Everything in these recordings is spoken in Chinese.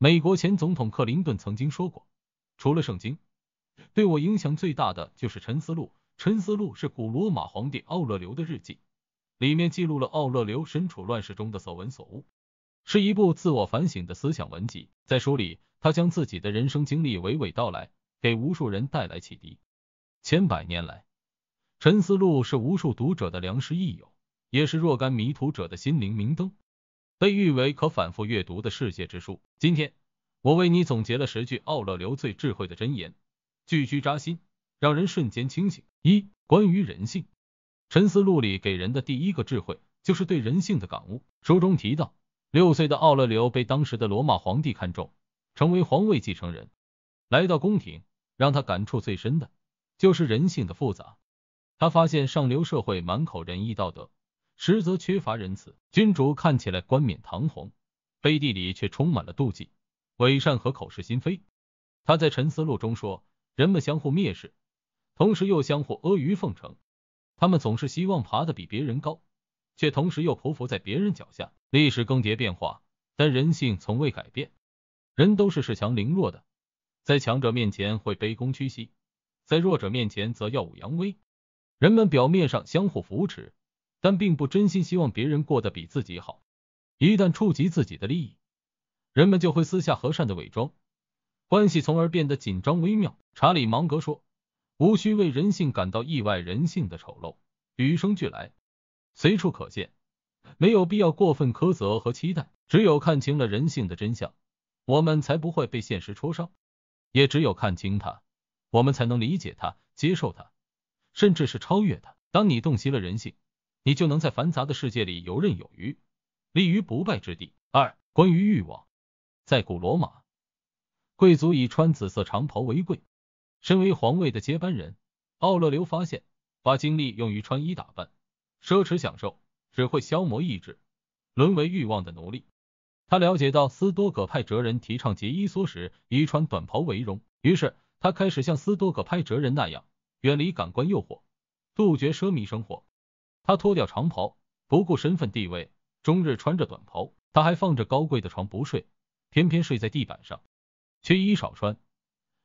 美国前总统克林顿曾经说过，除了圣经，对我影响最大的就是《沉思录》。《沉思录》是古罗马皇帝奥勒留的日记，里面记录了奥勒留身处乱世中的所闻所悟，是一部自我反省的思想文集。在书里，他将自己的人生经历娓娓道来，给无数人带来启迪。千百年来，《沉思录》是无数读者的良师益友，也是若干迷途者的心灵明灯。被誉为可反复阅读的世界之书。今天，我为你总结了十句奥勒留最智慧的箴言，句句扎心，让人瞬间清醒。一、关于人性，《沉思录》里给人的第一个智慧就是对人性的感悟。书中提到，六岁的奥勒留被当时的罗马皇帝看中，成为皇位继承人，来到宫廷，让他感触最深的就是人性的复杂。他发现上流社会满口仁义道德。实则缺乏仁慈，君主看起来冠冕堂皇，背地里却充满了妒忌、伪善和口是心非。他在《沉思录》中说：“人们相互蔑视，同时又相互阿谀奉承。他们总是希望爬得比别人高，却同时又匍匐在别人脚下。”历史更迭变化，但人性从未改变。人都是恃强凌弱的，在强者面前会卑躬屈膝，在弱者面前则耀武扬威。人们表面上相互扶持。但并不真心希望别人过得比自己好。一旦触及自己的利益，人们就会撕下和善的伪装，关系从而变得紧张微妙。查理芒格说：“无需为人性感到意外，人性的丑陋与生俱来，随处可见，没有必要过分苛责和期待。只有看清了人性的真相，我们才不会被现实戳伤；也只有看清它，我们才能理解它、接受它，甚至是超越它。当你洞悉了人性，你就能在繁杂的世界里游刃有余，立于不败之地。二、关于欲望，在古罗马，贵族以穿紫色长袍为贵。身为皇位的接班人，奥勒留发现，把精力用于穿衣打扮、奢侈享受，只会消磨意志，沦为欲望的奴隶。他了解到斯多葛派哲人提倡节衣缩食，以穿短袍为荣。于是，他开始像斯多葛派哲人那样，远离感官诱惑，杜绝奢靡生活。他脱掉长袍，不顾身份地位，终日穿着短袍。他还放着高贵的床不睡，偏偏睡在地板上，缺衣少穿，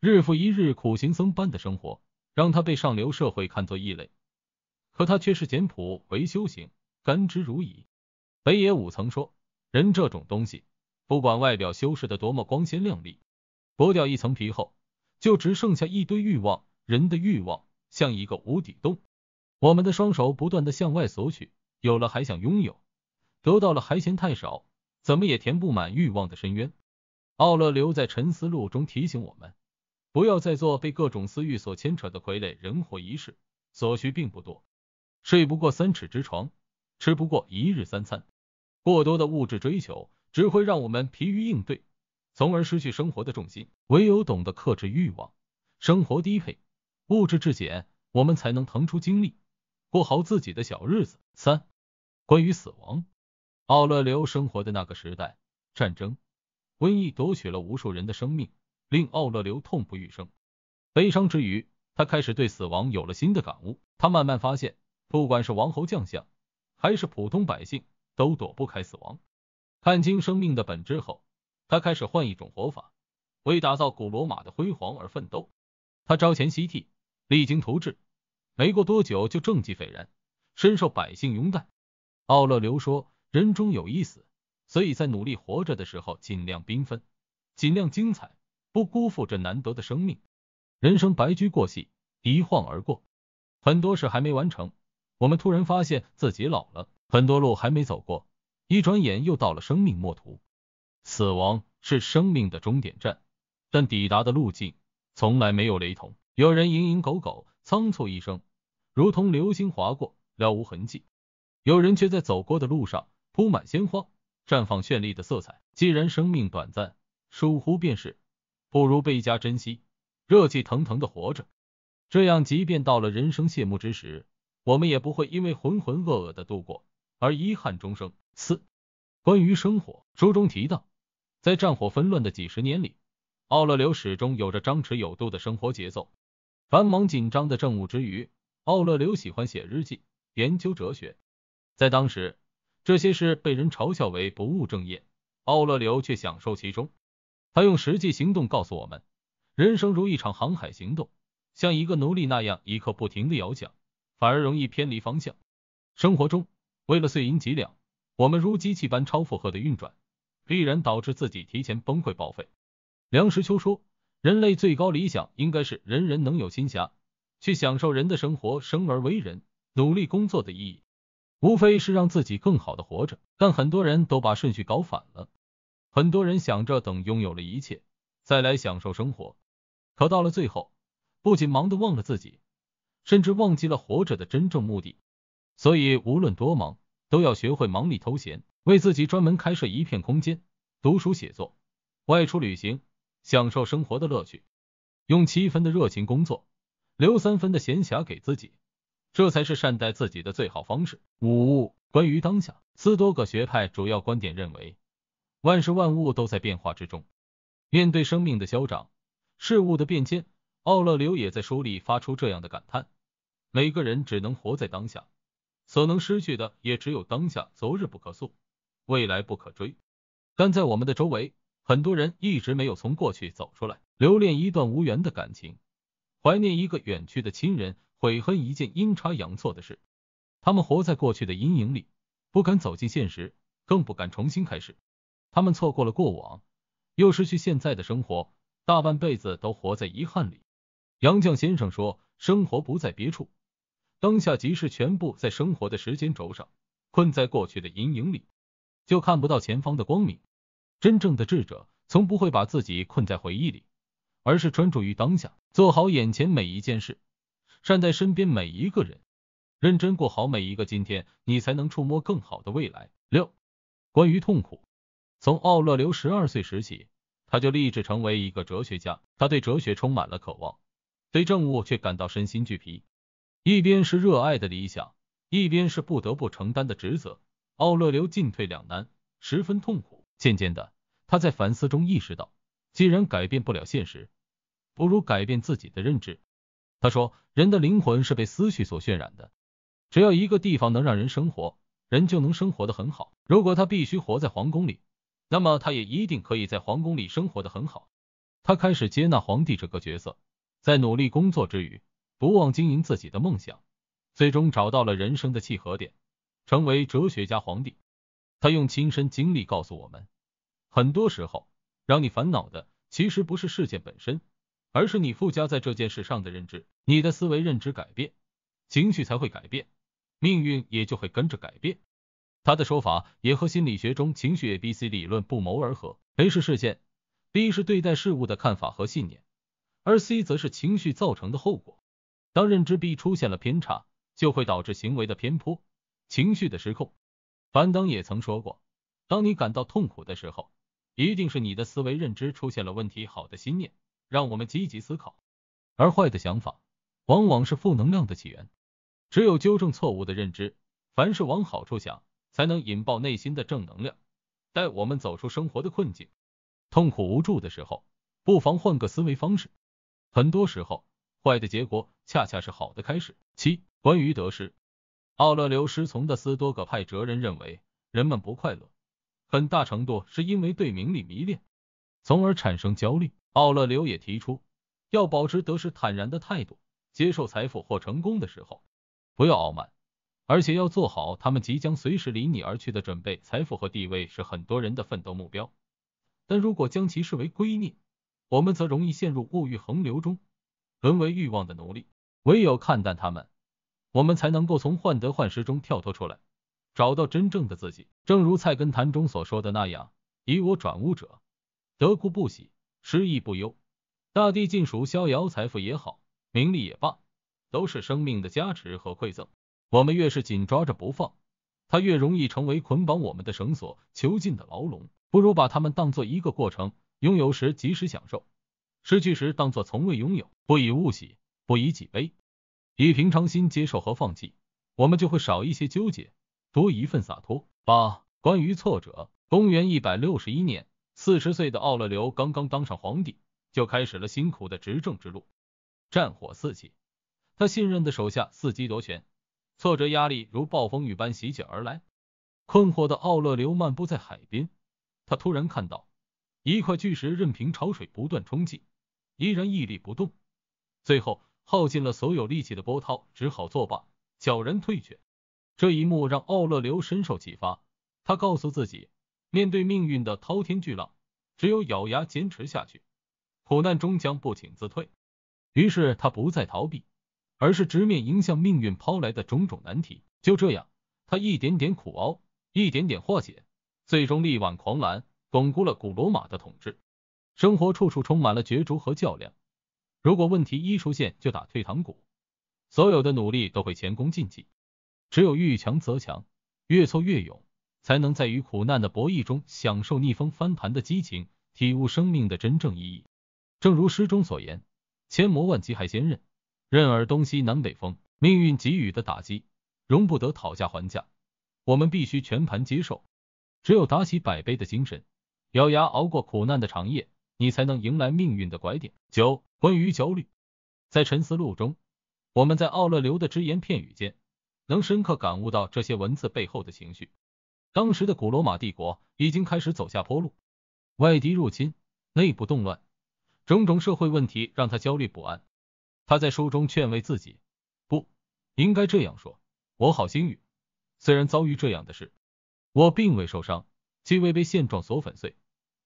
日复一日苦行僧般的生活，让他被上流社会看作异类。可他却是简朴为修行，甘之如饴。北野武曾说：“人这种东西，不管外表修饰的多么光鲜亮丽，剥掉一层皮后，就只剩下一堆欲望。人的欲望像一个无底洞。”我们的双手不断地向外索取，有了还想拥有，得到了还嫌太少，怎么也填不满欲望的深渊。奥勒留在沉思录中提醒我们，不要再做被各种私欲所牵扯的傀儡。人活一世，所需并不多，睡不过三尺之床，吃不过一日三餐，过多的物质追求只会让我们疲于应对，从而失去生活的重心。唯有懂得克制欲望，生活低配，物质至简，我们才能腾出精力。过好自己的小日子。三、关于死亡，奥勒留生活的那个时代，战争、瘟疫夺取了无数人的生命，令奥勒留痛不欲生。悲伤之余，他开始对死亡有了新的感悟。他慢慢发现，不管是王侯将相，还是普通百姓，都躲不开死亡。看清生命的本质后，他开始换一种活法，为打造古罗马的辉煌而奋斗。他朝前夕替，励精图治。没过多久就政绩斐然，深受百姓拥戴。奥勒留说：“人终有一死，所以在努力活着的时候，尽量缤纷，尽量精彩，不辜负这难得的生命。人生白驹过隙，一晃而过，很多事还没完成，我们突然发现自己老了，很多路还没走过，一转眼又到了生命末途。死亡是生命的终点站，但抵达的路径从来没有雷同。有人蝇营狗苟，仓促一生。”如同流星划过，了无痕迹。有人却在走过的路上铺满鲜花，绽放绚丽的色彩。既然生命短暂，疏忽便是，不如倍加珍惜，热气腾腾的活着。这样，即便到了人生谢幕之时，我们也不会因为浑浑噩噩的度过而遗憾终生。四、关于生活，书中提到，在战火纷乱的几十年里，奥勒留始终有着张弛有度的生活节奏。繁忙紧张的政务之余，奥勒留喜欢写日记，研究哲学，在当时，这些事被人嘲笑为不务正业，奥勒留却享受其中。他用实际行动告诉我们，人生如一场航海行动，像一个奴隶那样一刻不停的摇桨，反而容易偏离方向。生活中，为了碎银几两，我们如机器般超负荷的运转，必然导致自己提前崩溃报废。梁实秋说，人类最高理想应该是人人能有新霞。去享受人的生活，生而为人，努力工作的意义，无非是让自己更好的活着。但很多人都把顺序搞反了，很多人想着等拥有了一切，再来享受生活。可到了最后，不仅忙的忘了自己，甚至忘记了活着的真正目的。所以，无论多忙，都要学会忙里偷闲，为自己专门开设一片空间，读书写作，外出旅行，享受生活的乐趣，用七分的热情工作。留三分的闲暇给自己，这才是善待自己的最好方式。五、关于当下，斯多葛学派主要观点认为，万事万物都在变化之中。面对生命的消长，事物的变迁，奥勒留也在书里发出这样的感叹：每个人只能活在当下，所能失去的也只有当下。昨日不可溯，未来不可追。但在我们的周围，很多人一直没有从过去走出来，留恋一段无缘的感情。怀念一个远去的亲人，悔恨一件阴差阳错的事，他们活在过去的阴影里，不敢走进现实，更不敢重新开始。他们错过了过往，又失去现在的生活，大半辈子都活在遗憾里。杨绛先生说：“生活不在别处，当下即是全部。”在生活的时间轴上，困在过去的阴影里，就看不到前方的光明。真正的智者，从不会把自己困在回忆里。而是专注于当下，做好眼前每一件事，善待身边每一个人，认真过好每一个今天，你才能触摸更好的未来。六，关于痛苦，从奥勒留十二岁时起，他就立志成为一个哲学家，他对哲学充满了渴望，对政务却感到身心俱疲。一边是热爱的理想，一边是不得不承担的职责，奥勒留进退两难，十分痛苦。渐渐的，他在反思中意识到，既然改变不了现实，不如改变自己的认知。他说：“人的灵魂是被思绪所渲染的。只要一个地方能让人生活，人就能生活的很好。如果他必须活在皇宫里，那么他也一定可以在皇宫里生活的很好。”他开始接纳皇帝这个角色，在努力工作之余，不忘经营自己的梦想，最终找到了人生的契合点，成为哲学家皇帝。他用亲身经历告诉我们：很多时候，让你烦恼的其实不是事件本身。而是你附加在这件事上的认知，你的思维认知改变，情绪才会改变，命运也就会跟着改变。他的说法也和心理学中情绪 ABC 理论不谋而合。A 是事件，B 是对待事物的看法和信念，而 C 则是情绪造成的后果。当认知 B 出现了偏差，就会导致行为的偏颇，情绪的失控。樊登也曾说过，当你感到痛苦的时候，一定是你的思维认知出现了问题。好的心念。让我们积极思考，而坏的想法往往是负能量的起源。只有纠正错误的认知，凡事往好处想，才能引爆内心的正能量，带我们走出生活的困境。痛苦无助的时候，不妨换个思维方式。很多时候，坏的结果恰恰是好的开始。七、关于得失，奥勒留师从的斯多葛派哲人认为，人们不快乐很大程度是因为对名利迷恋，从而产生焦虑。奥勒留也提出，要保持得失坦然的态度，接受财富或成功的时候，不要傲慢，而且要做好他们即将随时离你而去的准备。财富和地位是很多人的奋斗目标，但如果将其视为归臬，我们则容易陷入物欲横流中，沦为欲望的奴隶。唯有看淡他们，我们才能够从患得患失中跳脱出来，找到真正的自己。正如《菜根谭》中所说的那样：“以我转物者，得故不喜。”失意不忧，大地尽属逍遥，财富也好，名利也罢，都是生命的加持和馈赠。我们越是紧抓着不放，它越容易成为捆绑我们的绳索，囚禁的牢笼。不如把它们当作一个过程，拥有时及时享受，失去时当作从未拥有。不以物喜，不以己悲，以平常心接受和放弃，我们就会少一些纠结，多一份洒脱。八、关于挫折，公元一百六十一年。四十岁的奥勒留刚刚当上皇帝，就开始了辛苦的执政之路。战火四起，他信任的手下伺机夺权，挫折压力如暴风雨般席卷而来。困惑的奥勒留漫步在海边，他突然看到一块巨石，任凭潮水不断冲击，依然屹立不动。最后耗尽了所有力气的波涛只好作罢，悄然退却。这一幕让奥勒留深受启发，他告诉自己。面对命运的滔天巨浪，只有咬牙坚持下去，苦难终将不请自退。于是他不再逃避，而是直面迎向命运抛来的种种难题。就这样，他一点点苦熬，一点点化解，最终力挽狂澜，巩固了古罗马的统治。生活处处充满了角逐和较量，如果问题一出现就打退堂鼓，所有的努力都会前功尽弃。只有遇强则强，越挫越勇。才能在与苦难的博弈中享受逆风翻盘的激情，体悟生命的真正意义。正如诗中所言：“千磨万击还坚韧，任尔东西南北风。”命运给予的打击，容不得讨价还价，我们必须全盘接受。只有打起百倍的精神，咬牙熬过苦难的长夜，你才能迎来命运的拐点。九、关于焦虑，在《沉思录》中，我们在奥勒留的只言片语间，能深刻感悟到这些文字背后的情绪。当时的古罗马帝国已经开始走下坡路，外敌入侵，内部动乱，种种社会问题让他焦虑不安。他在书中劝慰自己，不应该这样说。我好幸运，虽然遭遇这样的事，我并未受伤，既未被现状所粉碎，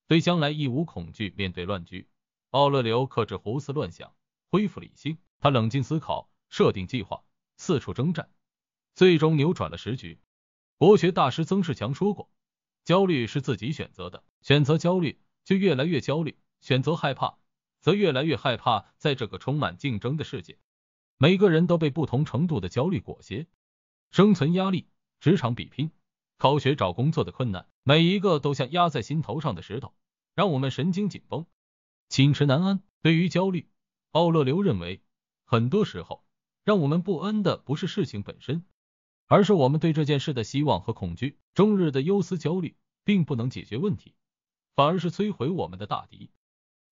对将来亦无恐惧。面对乱局，奥勒留克制胡思乱想，恢复理性，他冷静思考，设定计划，四处征战，最终扭转了时局。国学大师曾仕强说过，焦虑是自己选择的，选择焦虑就越来越焦虑，选择害怕则越来越害怕。在这个充满竞争的世界，每个人都被不同程度的焦虑裹挟。生存压力、职场比拼、考学找工作的困难，每一个都像压在心头上的石头，让我们神经紧绷、寝食难安。对于焦虑，奥勒留认为，很多时候让我们不安的不是事情本身。而是我们对这件事的希望和恐惧，终日的忧思焦虑并不能解决问题，反而是摧毁我们的大敌。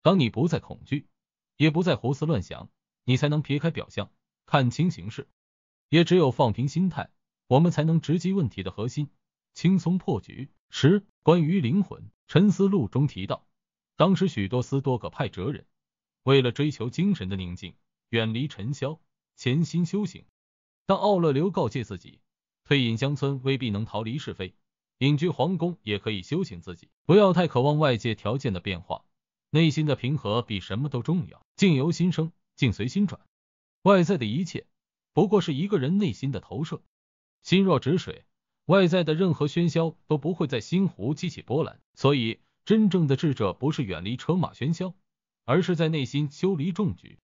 当你不再恐惧，也不再胡思乱想，你才能撇开表象，看清形势。也只有放平心态，我们才能直击问题的核心，轻松破局。十、关于灵魂，《沉思录》中提到，当时许多斯多葛派哲人为了追求精神的宁静，远离尘嚣，潜心修行。但奥勒留告诫自己。退隐乡村未必能逃离是非，隐居皇宫也可以修行自己。不要太渴望外界条件的变化，内心的平和比什么都重要。境由心生，境随心转。外在的一切不过是一个人内心的投射。心若止水，外在的任何喧嚣都不会在心湖激起波澜。所以，真正的智者不是远离车马喧嚣，而是在内心修篱种菊。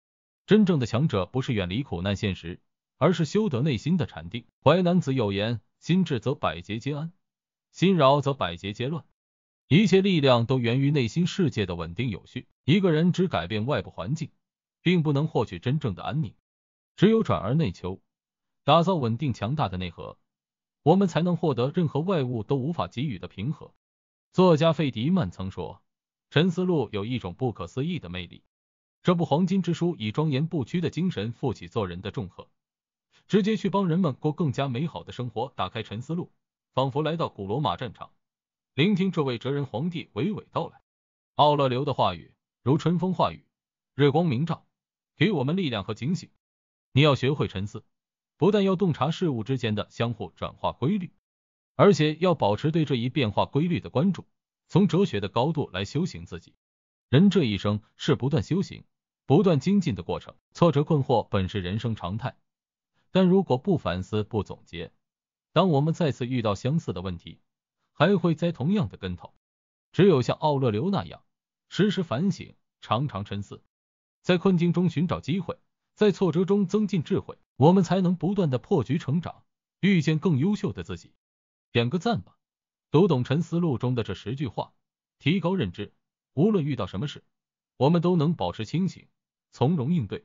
真正的强者不是远离苦难现实。而是修得内心的禅定。淮南子有言：“心智则百节皆安，心扰则百节皆乱。”一切力量都源于内心世界的稳定有序。一个人只改变外部环境，并不能获取真正的安宁。只有转而内求，打造稳定强大的内核，我们才能获得任何外物都无法给予的平和。作家费迪曼曾说：“沉思路有一种不可思议的魅力。”这部黄金之书以庄严不屈的精神，负起做人的重荷。直接去帮人们过更加美好的生活。打开《沉思录》，仿佛来到古罗马战场，聆听这位哲人皇帝娓娓道来。奥勒留的话语如春风化雨，日光明照，给我们力量和警醒。你要学会沉思，不但要洞察事物之间的相互转化规律，而且要保持对这一变化规律的关注。从哲学的高度来修行自己，人这一生是不断修行、不断精进的过程。挫折困惑本是人生常态。但如果不反思、不总结，当我们再次遇到相似的问题，还会栽同样的跟头。只有像奥勒留那样，时时反省，常常沉思，在困境中寻找机会，在挫折中增进智慧，我们才能不断的破局成长，遇见更优秀的自己。点个赞吧！读懂《沉思录》中的这十句话，提高认知，无论遇到什么事，我们都能保持清醒，从容应对。